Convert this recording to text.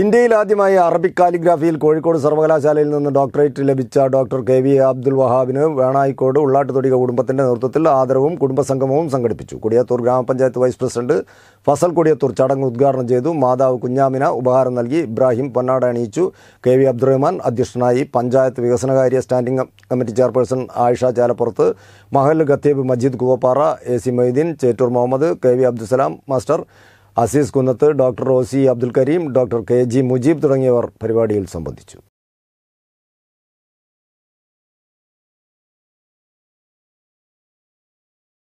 ഇന്ത്യയിൽ ആദ്യമായി അറബിക് കാലിഗ്രാഫിയിൽ കോഴിക്കോട് സർവകലാശാലയിൽ നിന്ന് ഡോക്ടറേറ്റ് ലഭിച്ച ഡോക്ടർ കെ വി അബ്ദുൽ വഹാബിന് വേണായിക്കോട് ഉള്ളാട്ടുതൊടിക കുടുംബത്തിന്റെ നേതൃത്വത്തിൽ ആദരവും കുടുംബസംഗമവും സംഘടിപ്പിച്ചു കൊടിയത്തൂർ ഗ്രാമപഞ്ചായത്ത് വൈസ് പ്രസിഡന്റ് ഫസൽ കൊടിയത്തൂർ ചടങ്ങ് ഉദ്ഘാടനം ചെയ്തു മാതാവ് കുഞ്ഞാമിന ഉപഹാരം നൽകി ഇബ്രാഹിം പൊന്നാട അണിയിച്ചു കെ വി അബ്ദുറഹ്മാൻ അധ്യക്ഷനായി പഞ്ചായത്ത് വികസനകാര്യ standing committee chairperson Ayisha Chalappurath മഹൽ ഖത്തീബ് Majeed Kuvappara A C Moideen Chettur Muhammad K V Abdussalam master Azeez Kunnath doctor O C Abdul Kareem doctor K G Mujeeb തുടങ്ങിയവർ പരിപാടിയിൽ സംബന്ധിച്ചു